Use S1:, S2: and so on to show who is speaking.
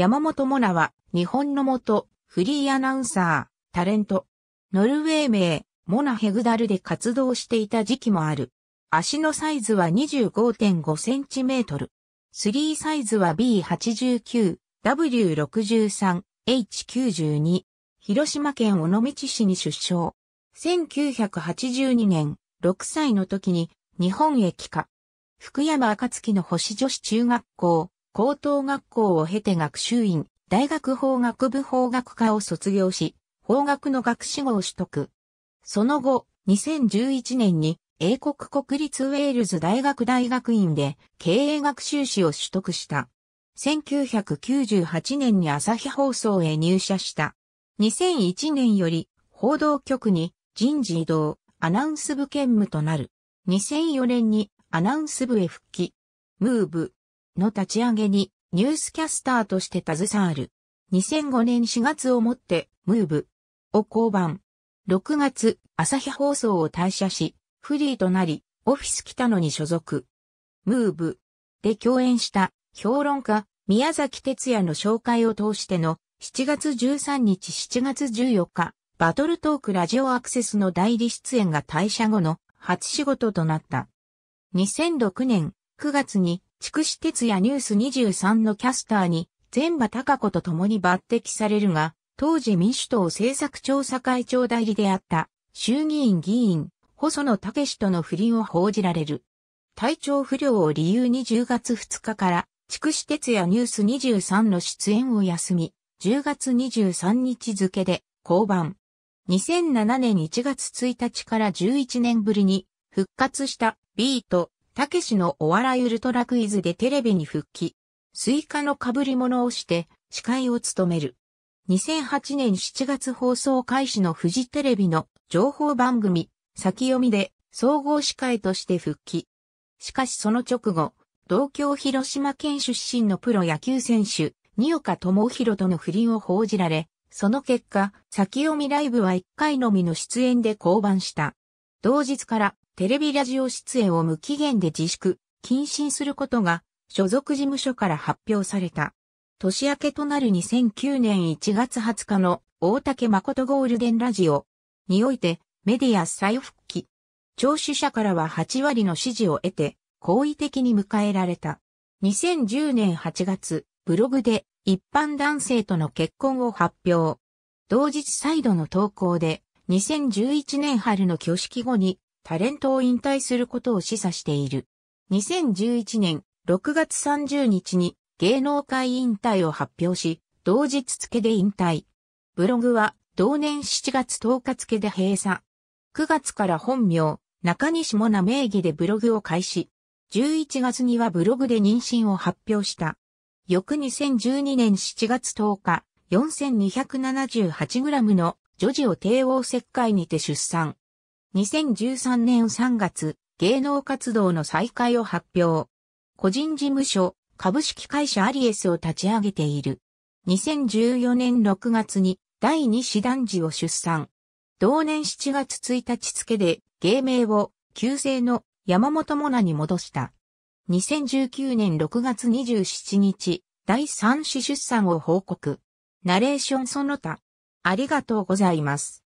S1: 山本モナは、日本の元、フリーアナウンサー、タレント。ノルウェー名、モナヘグダルで活動していた時期もある。足のサイズは25.5センチメートル。3サイズは B89、W63、H92。広島県尾道市に出生。1982年、6歳の時に日本へ帰化。福山暁の星女子中学校、高等学校を経て学習院、大学法学部法学科を卒業し、法学の学士号を取得。その後、2011年に英国国立ウェールズ大学大学院で経営学修士を取得した。1998年に朝日放送へ入社した。2001年より報道局に人事異動、アナウンス部兼務となる。2004年にアナウンス部へ復帰。ムーブ、の立ち上げにニュースキャスターとして携わる。2005年4月をもって、ムーブを降板。6月、朝日放送を退社し、フリーとなり、オフィス北野に所属。ムーブで共演した評論家、宮崎哲也の紹介を通しての7月13日7月14日、バトルトークラジオアクセスの代理出演が退社後の初仕事となった。2006年9月に筑紫哲也ニュース23のキャスターに、全馬高子と共に抜擢されるが、当時民主党政策調査会長代理であった、衆議院議員、細野武との不倫を報じられる。体調不良を理由に10月2日から、筑紫哲也ニュース23の出演を休み、10月23日付で降板。2007年1月1日から11年ぶりに復活したビートたけしのお笑いウルトラクイズでテレビに復帰。スイカの被り物をして、司会を務める。2008年7月放送開始のフジテレビの情報番組、先読みで総合司会として復帰。しかしその直後、同郷広島県出身のプロ野球選手、二岡智弘との不倫を報じられ、その結果、先読みライブは1回のみの出演で降板した。同日からテレビラジオ出演を無期限で自粛、謹慎することが所属事務所から発表された。年明けとなる2009年1月20日の大竹誠ゴールデンラジオにおいてメディア再復帰。聴取者からは8割の支持を得て好意的に迎えられた。2010年8月、ブログで一般男性との結婚を発表。同日再度の投稿で2011年春の挙式後にタレントを引退することを示唆している。2011年6月30日に芸能界引退を発表し、同日付で引退。ブログは同年7月10日付で閉鎖。9月から本名、中西もな名義でブログを開始。11月にはブログで妊娠を発表した。翌2012年7月10日、4278g の女児を帝王切開にて出産。2013年3月、芸能活動の再開を発表。個人事務所、株式会社アリエスを立ち上げている。2014年6月に第2子男児を出産。同年7月1日付で芸名を旧姓の山本もなに戻した。2019年6月27日、第3子出産を報告。ナレーションその他。ありがとうございます。